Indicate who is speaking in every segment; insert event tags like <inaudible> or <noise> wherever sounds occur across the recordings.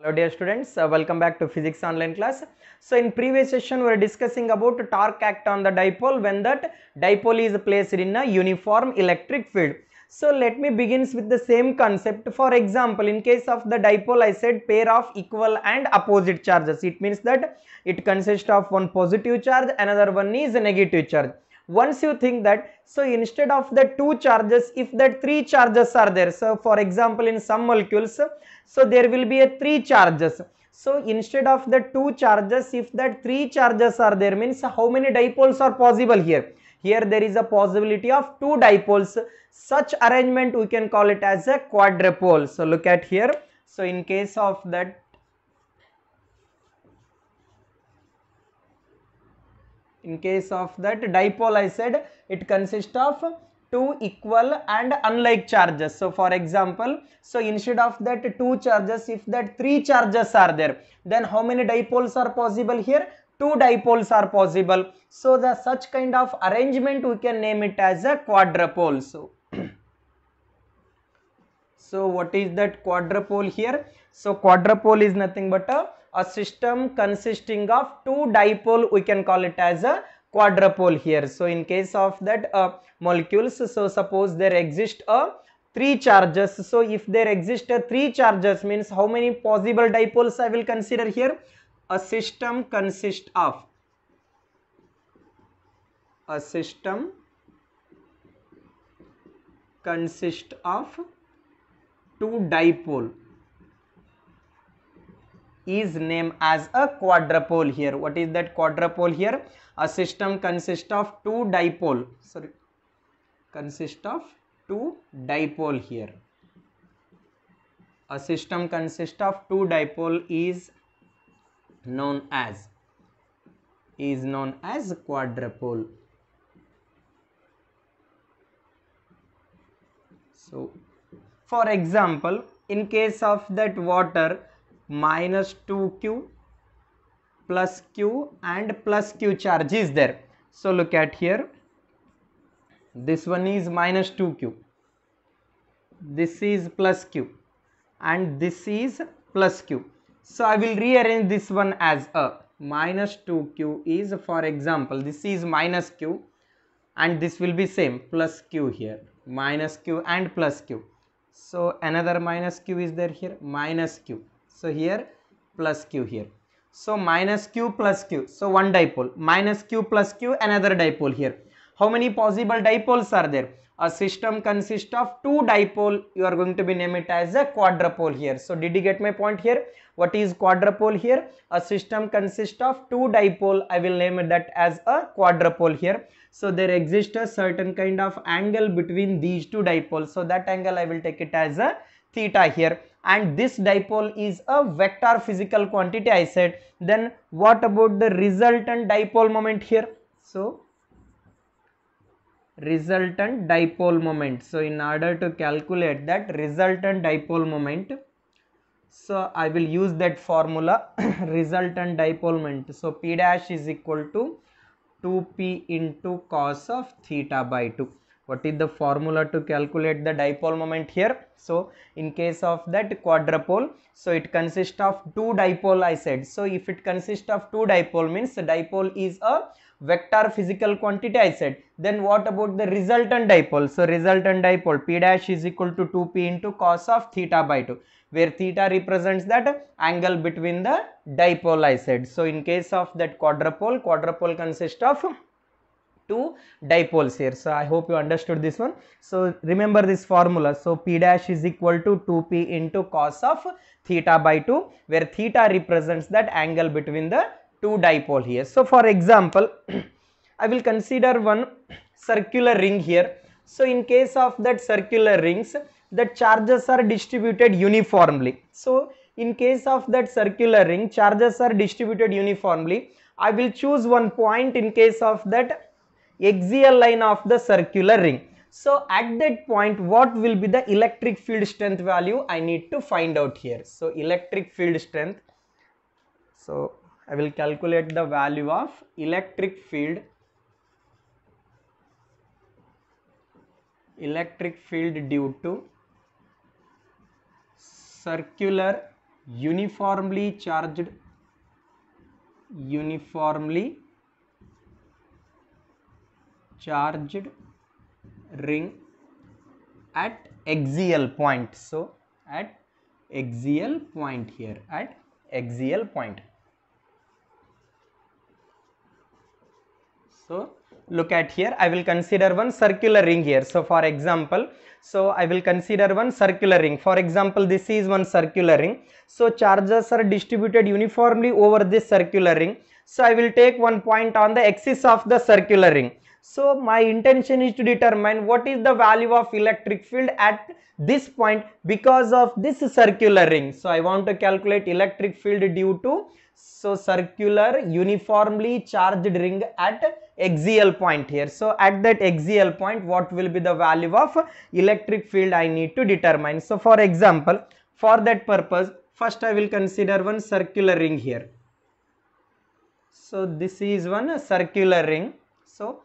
Speaker 1: hello dear students uh, welcome back to physics online class so in previous session we were discussing about torque act on the dipole when that dipole is placed in a uniform electric field so let me begins with the same concept for example in case of the dipole i said pair of equal and opposite charges it means that it consists of one positive charge another one is negative charge once you think that so instead of the two charges if that three charges are there so for example in some molecules so there will be a three charges so instead of the two charges if that three charges are there means how many dipoles are possible here here there is a possibility of two dipoles such arrangement we can call it as a quadrupole so look at here so in case of that in case of that dipole I said it consists of two equal and unlike charges. So for example, so instead of that two charges, if that three charges are there, then how many dipoles are possible here? Two dipoles are possible. So the such kind of arrangement we can name it as a quadrupole. So, <clears throat> so what is that quadrupole here? So quadrupole is nothing but a a system consisting of two dipole we can call it as a quadrupole here so in case of that uh, molecules so suppose there exist a uh, three charges so if there exist a uh, three charges means how many possible dipoles i will consider here a system consists of a system consists of two dipole is named as a quadrupole here. What is that quadrupole here? A system consists of two dipole, sorry, consists of two dipole here. A system consists of two dipole is known as is known as quadrupole. So, for example, in case of that water, minus 2q plus q and plus q charge is there so look at here this one is minus 2q this is plus q and this is plus q so i will rearrange this one as a minus 2q is for example this is minus q and this will be same plus q here minus q and plus q so another minus q is there here minus q so here plus q here. So minus q plus q. So one dipole minus q plus q another dipole here. How many possible dipoles are there? A system consists of two dipole. You are going to be name it as a quadrupole here. So did you get my point here? What is quadrupole here? A system consists of two dipole. I will name that as a quadrupole here. So there exists a certain kind of angle between these two dipoles. So that angle I will take it as a theta here and this dipole is a vector physical quantity I said then what about the resultant dipole moment here so resultant dipole moment so in order to calculate that resultant dipole moment so I will use that formula <coughs> resultant dipole moment so P dash is equal to 2p into cos of theta by 2 what is the formula to calculate the dipole moment here so in case of that quadrupole so it consists of two dipole i said so if it consists of two dipole means dipole is a vector physical quantity i said then what about the resultant dipole so resultant dipole p dash is equal to 2p into cos of theta by 2 where theta represents that angle between the dipole i said so in case of that quadrupole quadrupole consists of two dipoles here so i hope you understood this one so remember this formula so p dash is equal to 2p into cos of theta by 2 where theta represents that angle between the two dipole here so for example <clears throat> i will consider one circular ring here so in case of that circular rings the charges are distributed uniformly so in case of that circular ring charges are distributed uniformly i will choose one point in case of that axial line of the circular ring. So at that point, what will be the electric field strength value I need to find out here. So electric field strength. So I will calculate the value of electric field electric field due to circular uniformly charged uniformly charged ring at axial point so at axial point here at axial point so look at here I will consider one circular ring here so for example so I will consider one circular ring for example this is one circular ring so charges are distributed uniformly over this circular ring so I will take one point on the axis of the circular ring so my intention is to determine what is the value of electric field at this point because of this circular ring. So I want to calculate electric field due to so circular uniformly charged ring at axial point here. So at that axial point what will be the value of electric field I need to determine. So for example for that purpose first I will consider one circular ring here. So this is one circular ring. So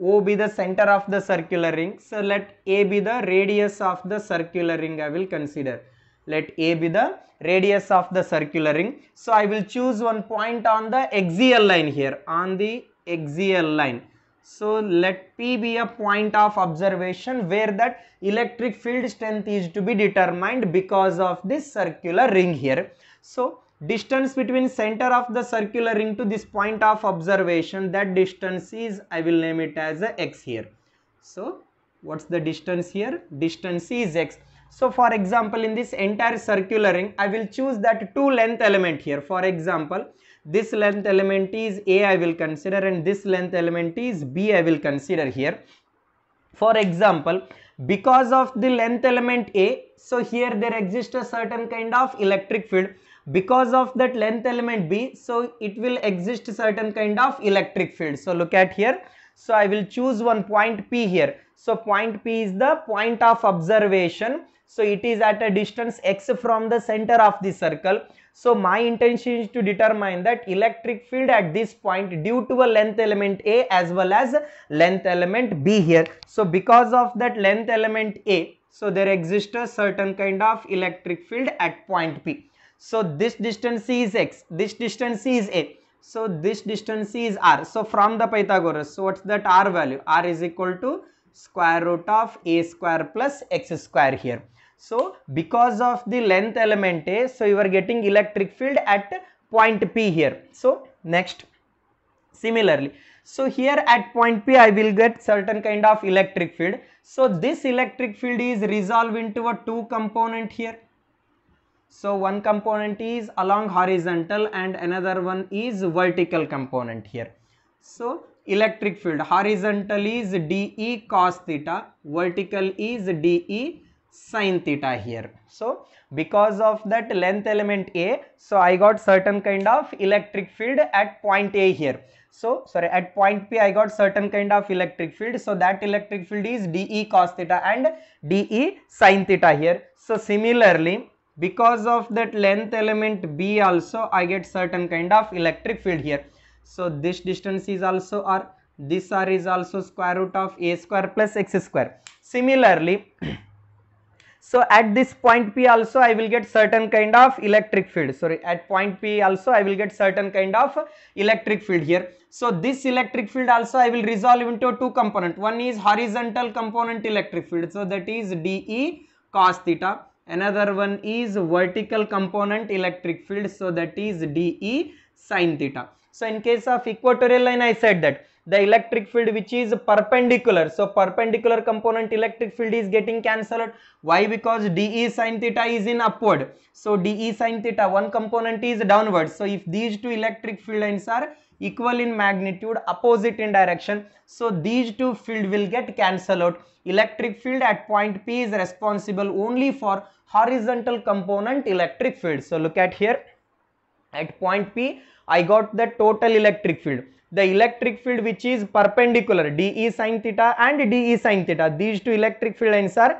Speaker 1: O be the center of the circular ring. So let A be the radius of the circular ring I will consider. Let A be the radius of the circular ring. So I will choose one point on the axial line here on the axial line. So let P be a point of observation where that electric field strength is to be determined because of this circular ring here. So distance between center of the circular ring to this point of observation that distance is I will name it as x here. So what's the distance here? Distance is x. So for example in this entire circular ring I will choose that two length element here. For example this length element is A I will consider and this length element is B I will consider here. For example because of the length element A so here there exists a certain kind of electric field because of that length element B, so it will exist certain kind of electric field. So look at here. So I will choose one point P here. So point P is the point of observation. So it is at a distance x from the center of the circle. So my intention is to determine that electric field at this point due to a length element A as well as length element B here. So because of that length element A, so there exists a certain kind of electric field at point P. So this distance is x, this distance is a. So this distance is r. So from the Pythagoras, so what's that r value? r is equal to square root of a square plus x square here. So because of the length element a, so you are getting electric field at point P here. So next, similarly, so here at point P I will get certain kind of electric field. So this electric field is resolved into a two component here so one component is along horizontal and another one is vertical component here. So electric field horizontal is DE cos theta, vertical is DE sin theta here. So because of that length element A, so I got certain kind of electric field at point A here. So sorry at point P I got certain kind of electric field. So that electric field is DE cos theta and DE sin theta here. So similarly because of that length element b also i get certain kind of electric field here so this distance is also r this r is also square root of a square plus x square similarly <clears throat> so at this point p also i will get certain kind of electric field sorry at point p also i will get certain kind of electric field here so this electric field also i will resolve into two component one is horizontal component electric field so that is de cos theta Another one is vertical component electric field. So that is DE sine theta. So in case of equatorial line, I said that the electric field which is perpendicular. So perpendicular component electric field is getting cancelled. Why? Because dE sine theta is in upward. So dE sine theta one component is downward. So if these two electric field lines are equal in magnitude opposite in direction. So these two field will get cancelled out. Electric field at point P is responsible only for horizontal component electric field. So look at here at point P I got the total electric field. The electric field which is perpendicular dE sine theta and dE sine theta these two electric field lines are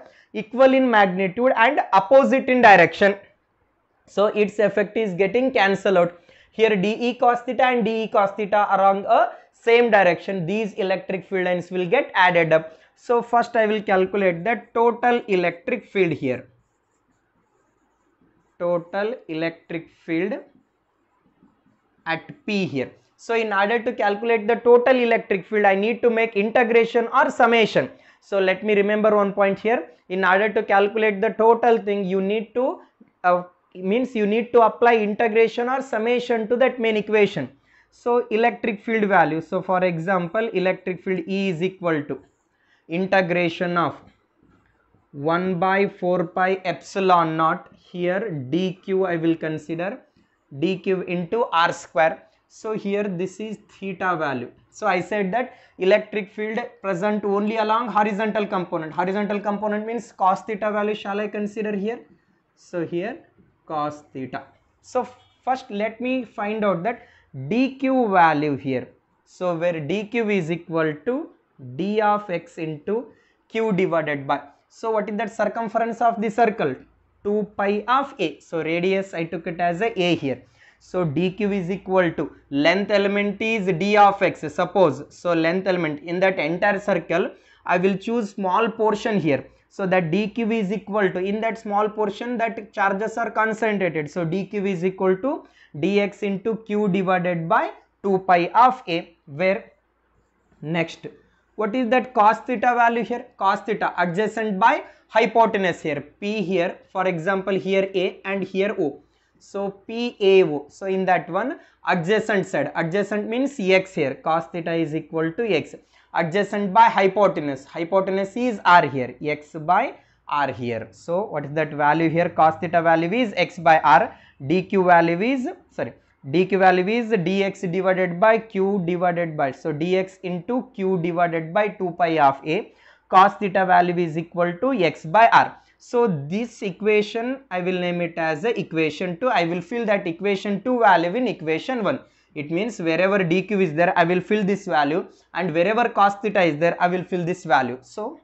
Speaker 1: equal in magnitude and opposite in direction. So its effect is getting cancelled out. Here dE cos theta and dE cos theta along a same direction these electric field lines will get added up. So first I will calculate the total electric field here total electric field at P here. So in order to calculate the total electric field, I need to make integration or summation. So let me remember one point here. In order to calculate the total thing, you need to, uh, means you need to apply integration or summation to that main equation. So electric field value. So for example, electric field E is equal to integration of 1 by 4 pi epsilon naught here dq I will consider dq into r square so here this is theta value so I said that electric field present only along horizontal component horizontal component means cos theta value shall I consider here so here cos theta so first let me find out that dq value here so where dq is equal to d of x into q divided by so what is that circumference of the circle? 2 pi of a. So radius I took it as a, a here. So dq is equal to length element is d of x suppose. So length element in that entire circle I will choose small portion here. So that dq is equal to in that small portion that charges are concentrated. So dq is equal to dx into q divided by 2 pi of a where next what is that cos theta value here cos theta adjacent by hypotenuse here p here for example here a and here o so pao so in that one adjacent side adjacent means x here cos theta is equal to x adjacent by hypotenuse hypotenuse is r here x by r here so what is that value here cos theta value is x by r dq value is sorry dq value is dx divided by q divided by so dx into q divided by 2 pi of a cos theta value is equal to x by r so this equation i will name it as a equation 2 i will fill that equation 2 value in equation 1 it means wherever dq is there i will fill this value and wherever cos theta is there i will fill this value so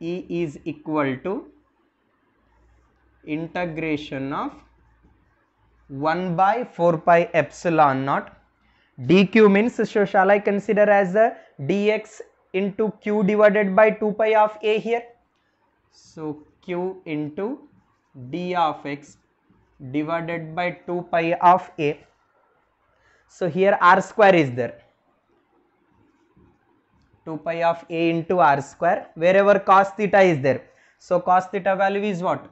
Speaker 1: e is equal to integration of 1 by 4 pi epsilon naught dq means so shall I consider as the dx into q divided by 2 pi of a here so q into d of x divided by 2 pi of a so here r square is there 2 pi of a into r square wherever cos theta is there so cos theta value is what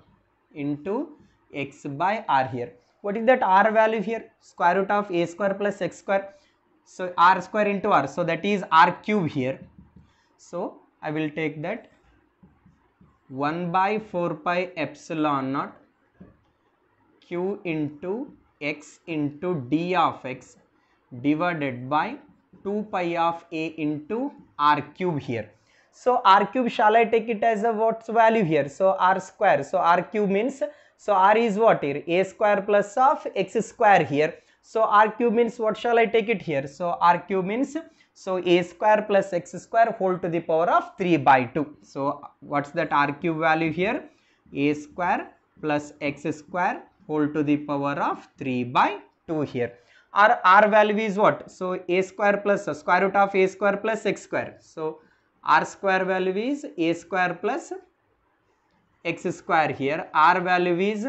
Speaker 1: into x by r here what is that r value here square root of a square plus x square so r square into r so that is r cube here so i will take that 1 by 4 pi epsilon naught q into x into d of x divided by 2 pi of a into r cube here. So r cube shall I take it as a what's value here? So r square. So r cube means so r is what here? a square plus of x square here. So r cube means what shall I take it here? So r cube means so a square plus x square whole to the power of 3 by 2. So what's that r cube value here? a square plus x square whole to the power of 3 by 2 here. Our r value is what? So a square plus square root of a square plus x square. So r square value is a square plus x square here r value is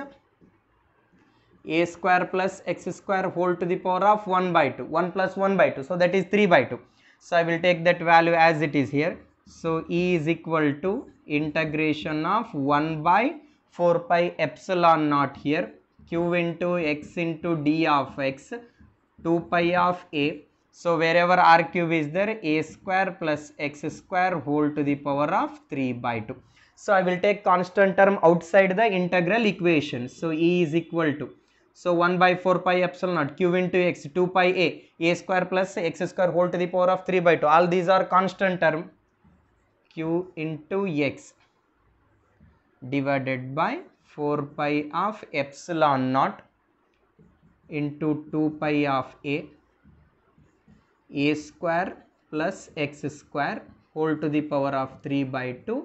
Speaker 1: a square plus x square whole to the power of 1 by 2 1 plus 1 by 2 so that is 3 by 2 so i will take that value as it is here so e is equal to integration of 1 by 4 pi epsilon naught here q into x into d of x 2 pi of a so wherever r cube is there a square plus x square whole to the power of 3 by 2 so I will take constant term outside the integral equation. So E is equal to. So 1 by 4 pi epsilon naught q into x 2 pi a a square plus x square whole to the power of 3 by 2. All these are constant term q into x divided by 4 pi of epsilon naught into 2 pi of a a square plus x square whole to the power of 3 by 2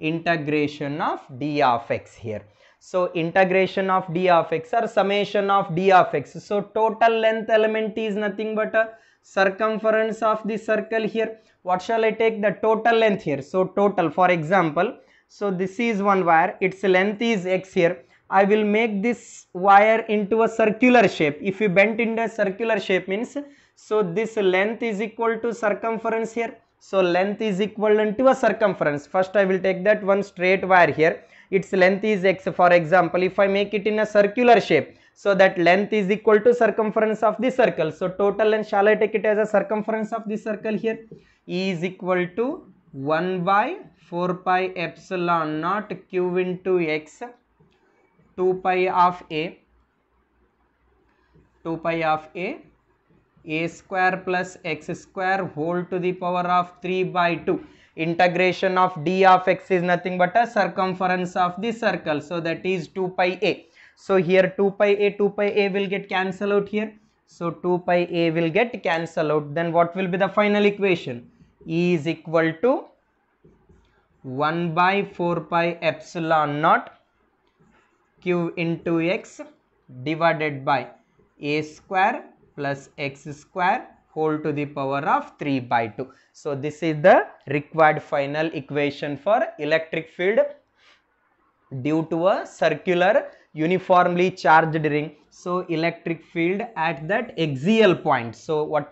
Speaker 1: integration of d of x here. So integration of d of x or summation of d of x. So total length element is nothing but a circumference of the circle here. What shall I take the total length here? So total for example, so this is one wire, its length is x here. I will make this wire into a circular shape. If you bent into a circular shape means, so this length is equal to circumference here so length is equivalent to a circumference. First I will take that one straight wire here. Its length is x for example if I make it in a circular shape. So that length is equal to circumference of the circle. So total length shall I take it as a circumference of the circle here? E is equal to 1 by 4 pi epsilon naught q into x 2 pi of a 2 pi of a a square plus x square whole to the power of 3 by 2 integration of d of x is nothing but a circumference of the circle so that is 2 pi a so here 2 pi a 2 pi a will get cancelled out here so 2 pi a will get cancelled out then what will be the final equation e is equal to 1 by 4 pi epsilon naught q into x divided by a square plus x square whole to the power of 3 by 2. So, this is the required final equation for electric field due to a circular uniformly charged ring. So, electric field at that axial point. So, what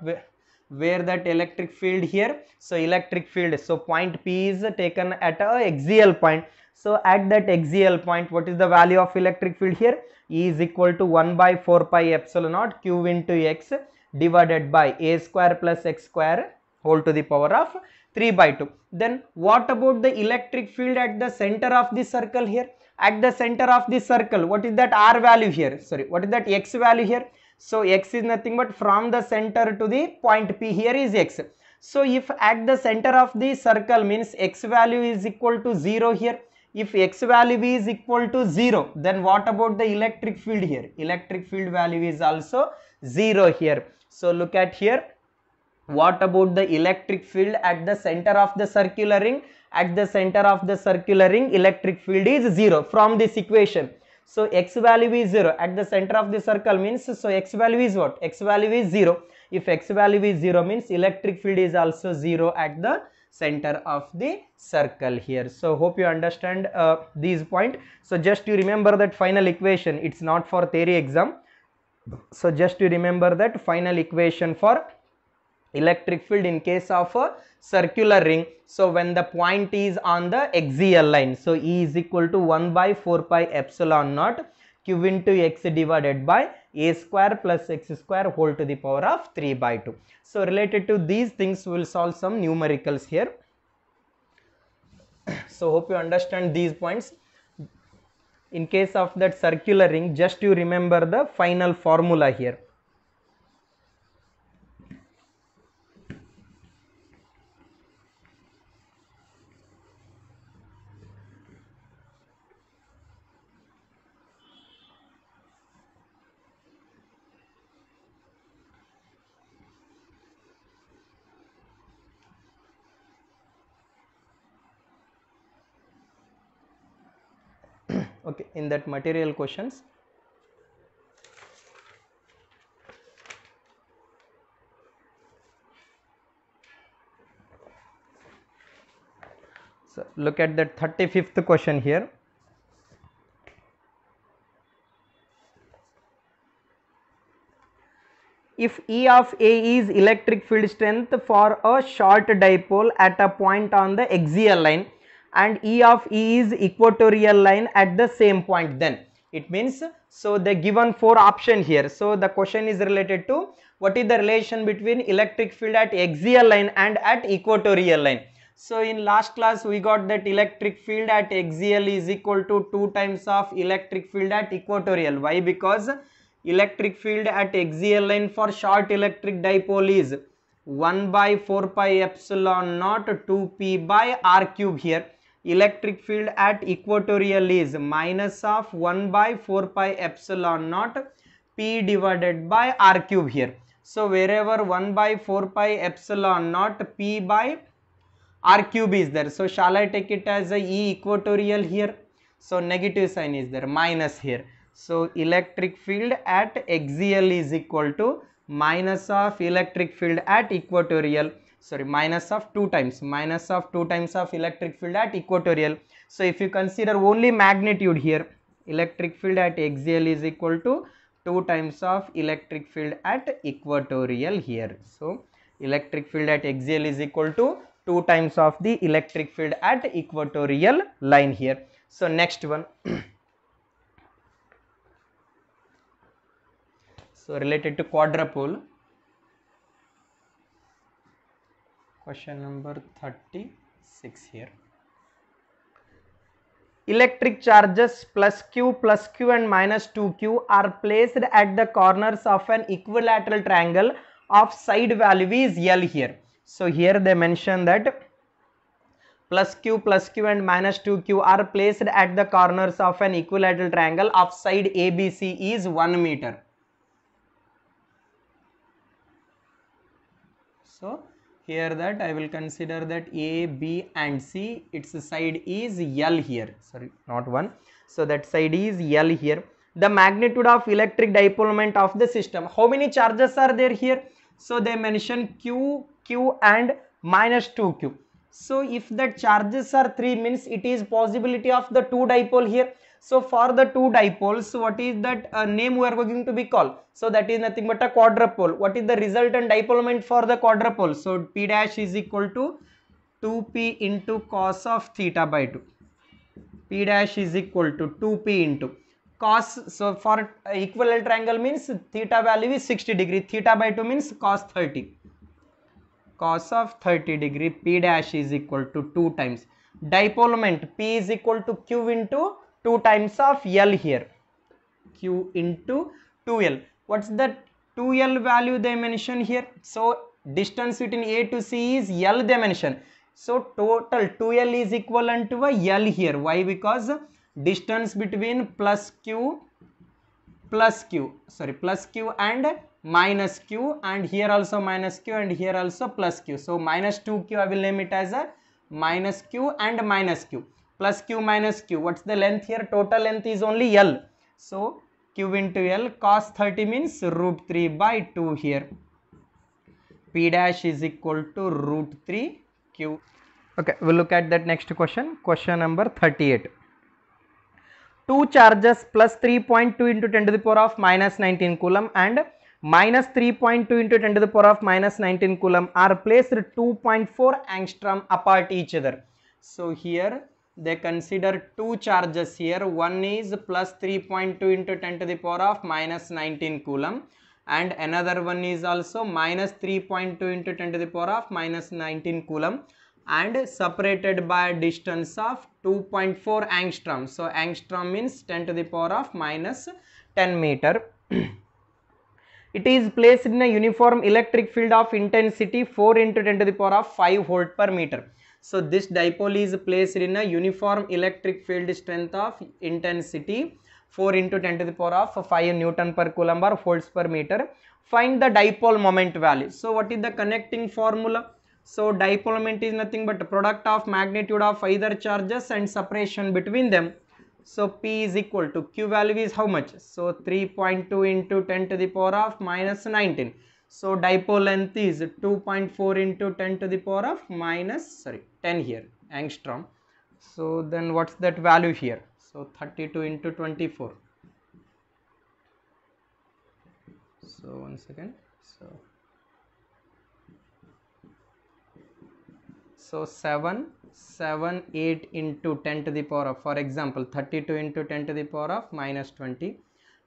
Speaker 1: where that electric field here? So, electric field. So, point P is taken at a axial point. So, at that axial point, what is the value of electric field here? E is equal to 1 by 4 pi epsilon naught Q into X divided by A square plus X square whole to the power of 3 by 2. Then what about the electric field at the center of the circle here? At the center of the circle, what is that R value here? Sorry, what is that X value here? So X is nothing but from the center to the point P here is X. So if at the center of the circle means X value is equal to 0 here if x value is equal to 0 then what about the electric field here electric field value is also 0 here so look at here what about the electric field at the center of the circular ring at the center of the circular ring electric field is 0 from this equation so x value is 0 at the center of the circle means so x value is what x value is 0 if x value is 0 means electric field is also 0 at the center of the circle here. So hope you understand uh, these point. So just you remember that final equation it's not for theory exam. So just you remember that final equation for electric field in case of a circular ring. So when the point is on the axial line. So E is equal to 1 by 4 pi epsilon naught q into x divided by a square plus x square whole to the power of 3 by 2. So related to these things we will solve some numericals here. <coughs> So hope you understand these points. In case of that circular ring just you remember the final formula here. okay in that material questions so look at the 35th question here if E of A is electric field strength for a short dipole at a point on the axial line and E of E is equatorial line at the same point then it means so they given four option here so the question is related to what is the relation between electric field at axial line and at equatorial line so in last class we got that electric field at axial is equal to 2 times of electric field at equatorial why because electric field at axial line for short electric dipole is 1 by 4 pi epsilon naught 2p by r cube here electric field at equatorial is minus of 1 by 4 pi epsilon naught P divided by R cube here. So, wherever 1 by 4 pi epsilon naught P by R cube is there. So, shall I take it as a E equatorial here? So, negative sign is there minus here. So, electric field at axial is equal to minus of electric field at equatorial sorry minus of 2 times minus of 2 times of electric field at equatorial so if you consider only magnitude here electric field at axial is equal to 2 times of electric field at equatorial here so electric field at axial is equal to 2 times of the electric field at equatorial line here so next one so related to quadrupole question number 36 here electric charges plus q plus q and minus 2q are placed at the corners of an equilateral triangle of side value is l here so here they mention that plus q plus q and minus 2q are placed at the corners of an equilateral triangle of side abc is 1 meter so here that I will consider that A, B and C its side is L here sorry not 1 so that side is L here the magnitude of electric dipole moment of the system how many charges are there here so they mention Q, Q and minus 2Q so if the charges are 3 means it is possibility of the 2 dipole here so for the two dipoles, what is that uh, name we are going to be called? So that is nothing but a quadrupole. What is the resultant dipole moment for the quadrupole? So P dash is equal to 2P into cos of theta by 2. P dash is equal to 2P into cos. So for equilateral triangle means theta value is 60 degree. Theta by 2 means cos 30. Cos of 30 degree P dash is equal to 2 times. dipole moment. P is equal to Q into 2 times of L here Q into 2L. What's the 2L value dimension here? So distance between A to C is L dimension. So total 2L is equivalent to a L here. Why? Because distance between plus Q plus Q sorry plus Q and minus Q and here also minus Q and here also plus Q. So minus 2Q I will name it as a minus Q and minus Q plus q minus q. What's the length here? Total length is only L. So q into L cos 30 means root 3 by 2 here. P dash is equal to root 3 q. Okay, we'll look at that next question. Question number 38. Two charges plus 3.2 into 10 to the power of minus 19 coulomb and minus 3.2 into 10 to the power of minus 19 coulomb are placed 2.4 angstrom apart each other. So here they consider two charges here one is plus 3.2 into 10 to the power of minus 19 coulomb and another one is also minus 3.2 into 10 to the power of minus 19 coulomb and separated by a distance of 2.4 angstrom so angstrom means 10 to the power of minus 10 meter <clears throat> it is placed in a uniform electric field of intensity 4 into 10 to the power of 5 volt per meter so this dipole is placed in a uniform electric field strength of intensity 4 into 10 to the power of 5 Newton per coulomb or volts per meter. Find the dipole moment value. So what is the connecting formula? So dipole moment is nothing but product of magnitude of either charges and separation between them. So P is equal to Q value is how much? So 3.2 into 10 to the power of minus 19. So dipole length is 2.4 into 10 to the power of minus sorry 10 here angstrom. So then what's that value here? So 32 into 24. So one second. So so 7 7 8 into 10 to the power of for example 32 into 10 to the power of minus 20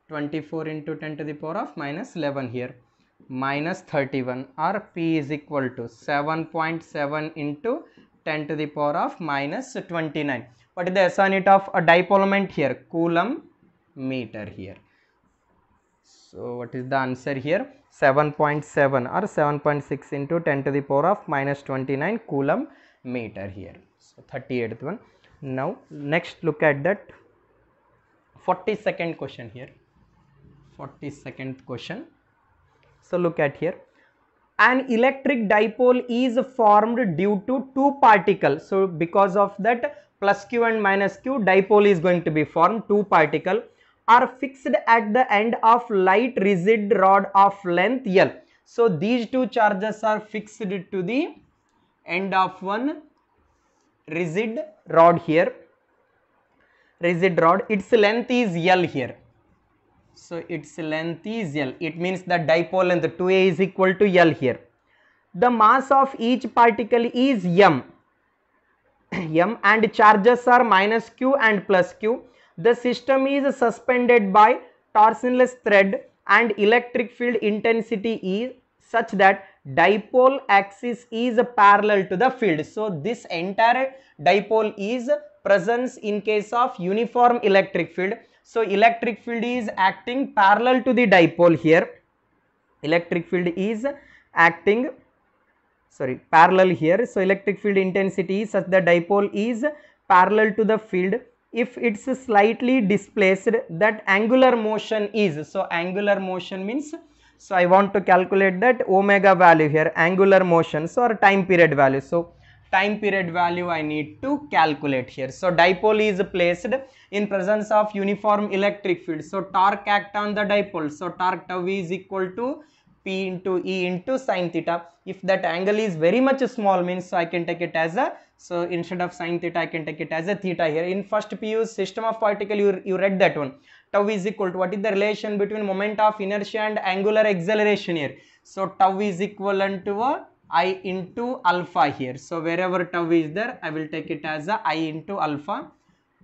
Speaker 1: 24 into 10 to the power of minus 11 here minus 31 or P is equal to 7.7 into 10 to the power of minus 29. What is the SI unit of a dipole moment here? Coulomb meter here. So what is the answer here? 7.7 or 7.6 into 10 to the power of minus 29 coulomb meter here. So 38th one. Now next look at that 42nd question here. 42nd question. So look at here. An electric dipole is formed due to two particles. So because of that plus q and minus q dipole is going to be formed two particle are fixed at the end of light rigid rod of length L. So these two charges are fixed to the end of one rigid rod here rigid rod its length is L here so its length is L. It means the dipole length 2A is equal to L here. The mass of each particle is M. <clears throat> M and charges are minus Q and plus Q. The system is suspended by torsionless thread and electric field intensity is such that dipole axis is parallel to the field. So this entire dipole is presence in case of uniform electric field so electric field is acting parallel to the dipole here. Electric field is acting sorry parallel here. So electric field intensity such that dipole is parallel to the field. If it's slightly displaced that angular motion is. So angular motion means so I want to calculate that omega value here angular motion so or time period value. So time period value I need to calculate here. So dipole is placed in presence of uniform electric field. So torque act on the dipole. So torque tau is equal to P into E into sine theta. If that angle is very much small means so I can take it as a, so instead of sine theta I can take it as a theta here. In first PU system of particle you, you read that one. Tau is equal to what is the relation between moment of inertia and angular acceleration here. So tau is equivalent to a i into alpha here. So wherever tau is there, I will take it as a i into alpha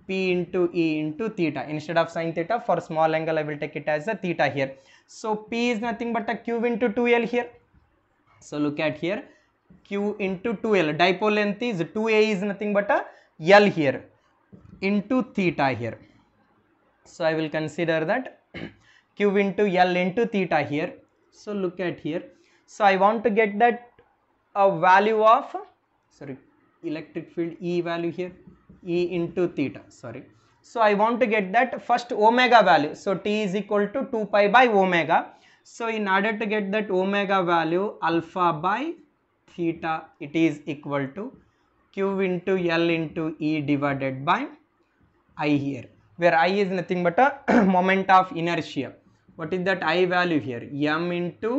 Speaker 1: p into e into theta. Instead of sine theta, for small angle, I will take it as a theta here. So p is nothing but a q into 2l here. So look at here, q into 2l. Dipole length is 2a is nothing but a l here into theta here. So I will consider that <clears throat> q into l into theta here. So look at here. So I want to get that a value of sorry electric field E value here E into theta sorry. So, I want to get that first omega value. So, T is equal to 2 pi by omega. So, in order to get that omega value alpha by theta it is equal to Q into L into E divided by I here where I is nothing but a <clears throat> moment of inertia. What is that I value here? M into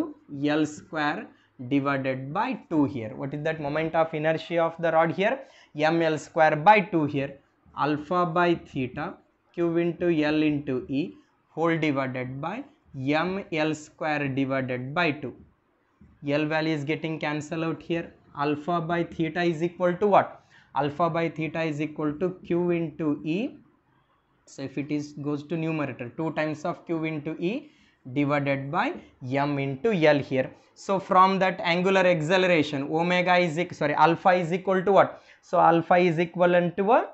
Speaker 1: L square divided by 2 here. What is that moment of inertia of the rod here? ml square by 2 here. Alpha by theta q into l into e whole divided by ml square divided by 2. L value is getting cancelled out here. Alpha by theta is equal to what? Alpha by theta is equal to q into e. So if it is goes to numerator 2 times of q into e divided by m into L here. So from that angular acceleration omega is sorry alpha is equal to what? So alpha is equivalent to a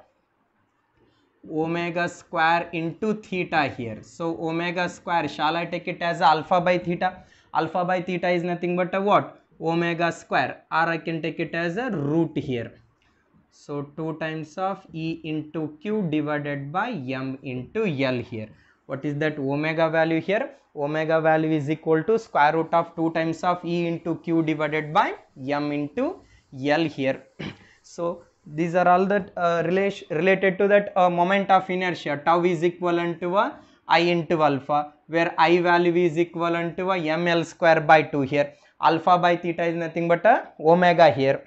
Speaker 1: omega square into theta here. So omega square shall I take it as alpha by theta? Alpha by theta is nothing but a what? Omega square or I can take it as a root here. So 2 times of E into Q divided by M into L here what is that omega value here omega value is equal to square root of 2 times of e into q divided by m into l here <clears throat> so these are all that uh, relation related to that uh, moment of inertia tau is equivalent to a uh, i into alpha where i value is equivalent to a uh, ml square by 2 here alpha by theta is nothing but a uh, omega here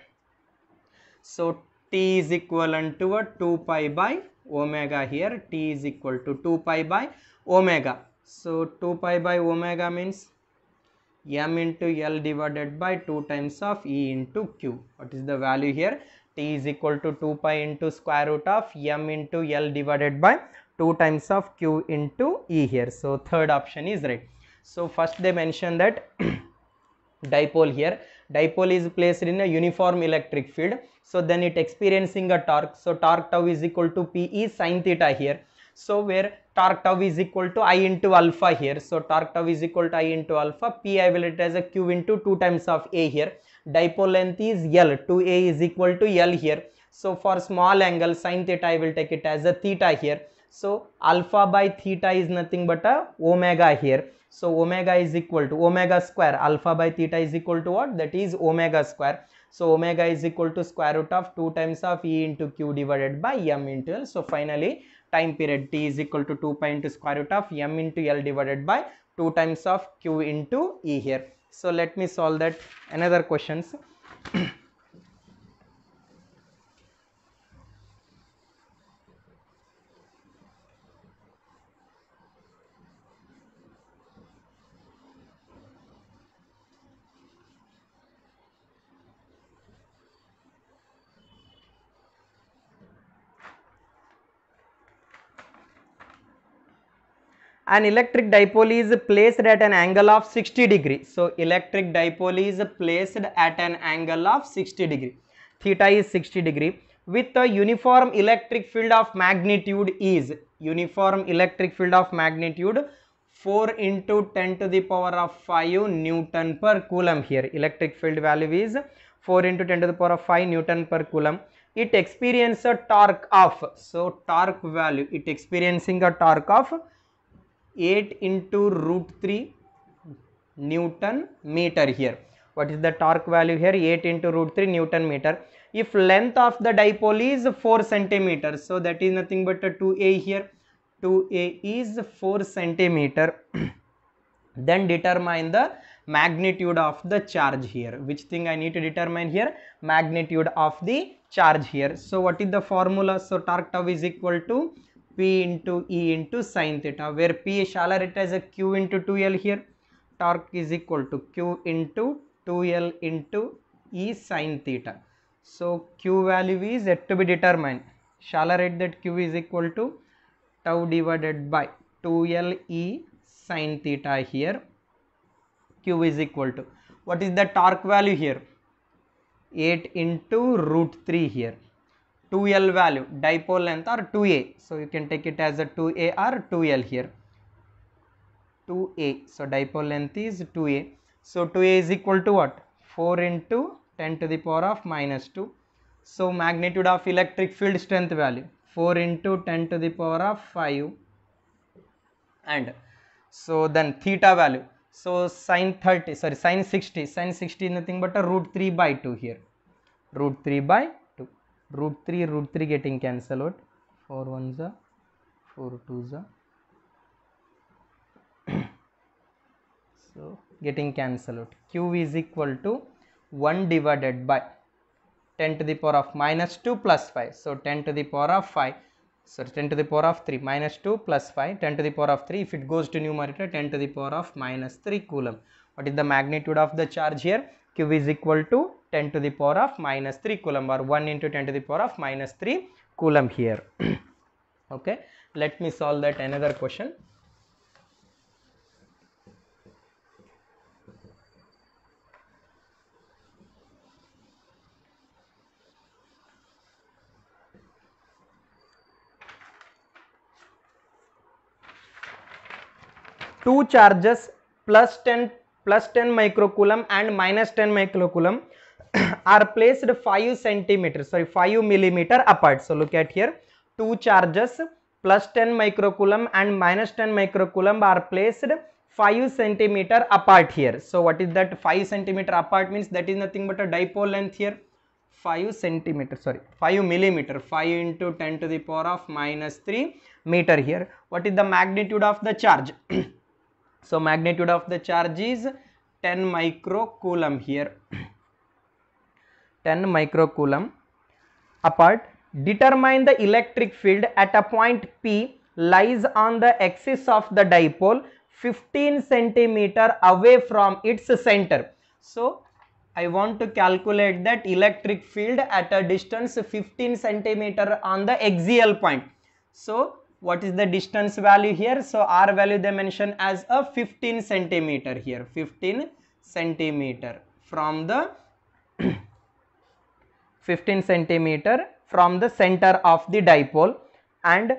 Speaker 1: so t is equivalent to a 2 pi by omega here t is equal to 2 pi by omega. So 2 pi by omega means m into l divided by 2 times of e into q. What is the value here? t is equal to 2 pi into square root of m into l divided by 2 times of q into e here. So third option is right. So first they mention that <clears throat> dipole here dipole is placed in a uniform electric field so then it experiencing a torque so torque tau is equal to p e sine theta here so where torque tau is equal to i into alpha here so torque tau is equal to i into alpha p i will write as a q into 2 times of a here dipole length is l 2a is equal to l here so for small angle sine theta I will take it as a theta here. So alpha by theta is nothing but a omega here. So omega is equal to omega square alpha by theta is equal to what? That is omega square. So omega is equal to square root of 2 times of E into Q divided by M into L. So finally time period T is equal to 2 pi into square root of M into L divided by 2 times of Q into E here. So let me solve that another questions. <clears throat> an electric dipole is placed at an angle of 60 degree. So electric dipole is placed at an angle of 60 degree. Theta is 60 degree with a uniform electric field of magnitude is uniform electric field of magnitude 4 into 10 to the power of 5 Newton per coulomb here. Electric field value is 4 into 10 to the power of 5 Newton per coulomb. It experiences a torque of, so torque value, it experiencing a torque of 8 into root 3 Newton meter here. What is the torque value here? 8 into root 3 Newton meter. If length of the dipole is 4 centimeters, so that is nothing but 2a here. 2a is 4 centimeter. <clears throat> then determine the magnitude of the charge here. Which thing I need to determine here? Magnitude of the charge here. So what is the formula? So torque tau is equal to P into E into sine theta where P is I rate as a Q into 2L here torque is equal to Q into 2L into E sine theta. So Q value is yet to be determined. Shall I write that Q is equal to tau divided by 2L E sine theta here Q is equal to. What is the torque value here? 8 into root 3 here 2L value, dipole length or 2A. So, you can take it as a 2A or 2L here. 2A. So, dipole length is 2A. So, 2A is equal to what? 4 into 10 to the power of minus 2. So, magnitude of electric field strength value 4 into 10 to the power of 5 and so then theta value. So, sine 30 sorry sine 60 sine 60 nothing but a root 3 by 2 here root 3 by root 3 root 3 getting cancel out 4 ones are 4 twos <coughs> are so getting cancel out q is equal to 1 divided by 10 to the power of minus 2 plus 5 so 10 to the power of 5 so 10 to the power of 3 minus 2 plus 5 10 to the power of 3 if it goes to numerator 10 to the power of minus 3 coulomb what is the magnitude of the charge here Q is equal to 10 to the power of minus 3 coulomb or 1 into 10 to the power of minus 3 coulomb here. <clears throat> okay, let me solve that another question. two charges plus 10 plus 10 microcoulomb and minus 10 microcoulomb <clears throat> are placed 5 centimeters, sorry 5 millimeter apart. So look at here, two charges plus 10 microcoulomb and minus 10 microcoulomb are placed 5 centimeter apart here. So what is that 5 centimeter apart means that is nothing but a dipole length here. 5 centimeter sorry 5 millimeter 5 into 10 to the power of minus 3 meter here what is the magnitude of the charge <clears throat> So magnitude of the charge is 10 microcoulomb here. 10 microcoulomb. Apart, determine the electric field at a point P lies on the axis of the dipole 15 centimeter away from its center. So I want to calculate that electric field at a distance 15 centimeter on the axial point. So what is the distance value here so r value they mention as a 15 centimeter here 15 centimeter from the <clears throat> 15 centimeter from the center of the dipole and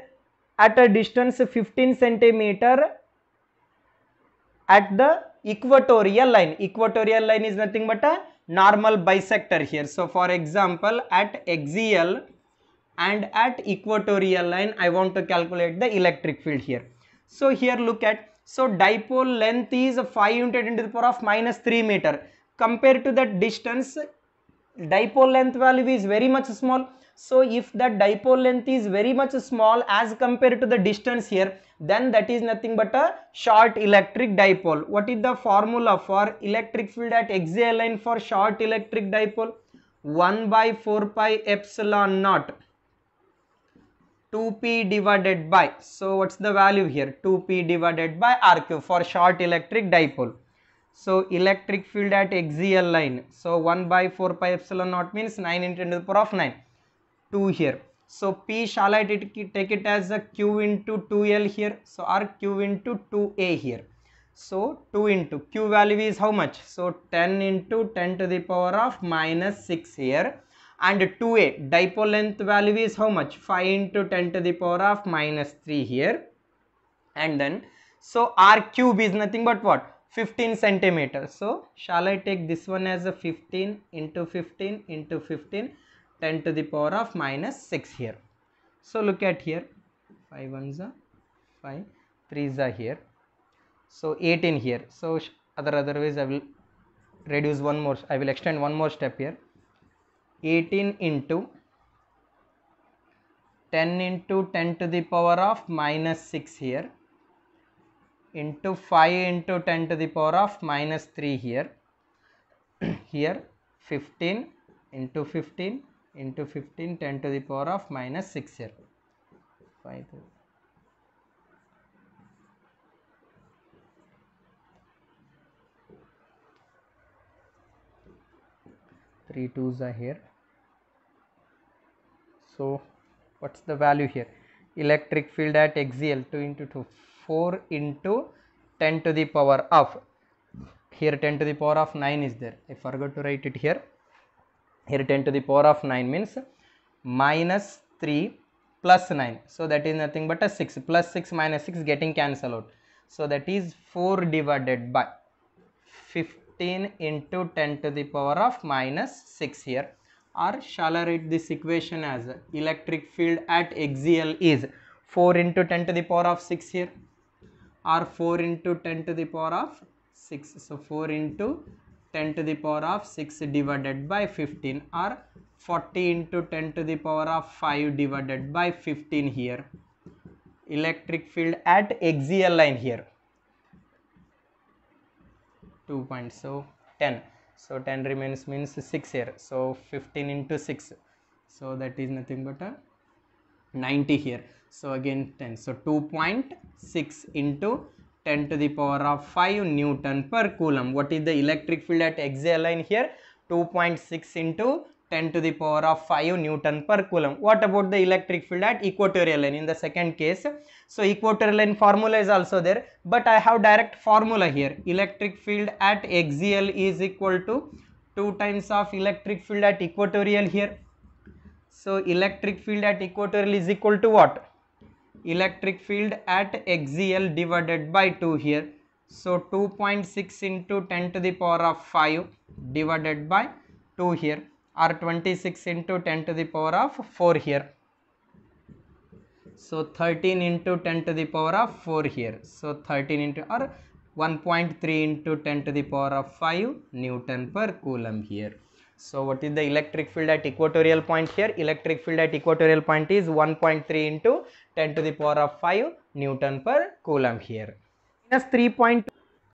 Speaker 1: at a distance 15 centimeter at the equatorial line equatorial line is nothing but a normal bisector here so for example at axial and at equatorial line I want to calculate the electric field here. So here look at so dipole length is 5 into the power of minus 3 meter compared to that distance dipole length value is very much small so if that dipole length is very much small as compared to the distance here then that is nothing but a short electric dipole what is the formula for electric field at axial line for short electric dipole 1 by 4 pi epsilon naught 2p divided by so what's the value here 2p divided by rq for short electric dipole so electric field at axial line so 1 by 4 pi epsilon naught means 9 into 10 to the power of 9 2 here so p shall i take it as a q into 2l here so r q into 2a here so 2 into q value is how much so 10 into 10 to the power of minus 6 here and 2a dipole length value is how much 5 into 10 to the power of minus 3 here and then so r cube is nothing but what 15 centimeter so shall i take this one as a 15 into 15 into 15 10 to the power of minus 6 here so look at here 5 ones are 5 threes are here so 18 here so other otherwise i will reduce one more i will extend one more step here 18 into 10 into 10 to the power of minus 6 here into 5 into 10 to the power of minus 3 here <clears throat> here 15 into 15 into 15 10 to the power of minus 6 here 5 three twos are here so what's the value here electric field at xl 2 into 2 4 into 10 to the power of here 10 to the power of 9 is there i forgot to write it here here 10 to the power of 9 means minus 3 plus 9 so that is nothing but a 6 plus 6 minus 6 getting cancelled out so that is 4 divided by 15 into 10 to the power of minus 6 here or shall I write this equation as electric field at axial is 4 into 10 to the power of 6 here or 4 into 10 to the power of 6 so 4 into 10 to the power of 6 divided by 15 or 40 into 10 to the power of 5 divided by 15 here electric field at axial line here 2 point so 10 so 10 remains means 6 here so 15 into 6 so that is nothing but a 90 here so again 10 so 2.6 into 10 to the power of 5 newton per coulomb what is the electric field at xy line here 2.6 into 10 to the power of 5 Newton per coulomb. What about the electric field at equatorial line in the second case? So equatorial line formula is also there but I have direct formula here. Electric field at axial is equal to 2 times of electric field at equatorial here. So electric field at equatorial is equal to what? Electric field at axial divided by 2 here. So 2.6 into 10 to the power of 5 divided by 2 here. R 26 into 10 to the power of 4 here. So 13 into 10 to the power of 4 here. So 13 into or 1.3 into 10 to the power of 5 Newton per Coulomb here. So what is the electric field at equatorial point here? Electric field at equatorial point is 1.3 into 10 to the power of 5 Newton per Coulomb here. Minus 3.2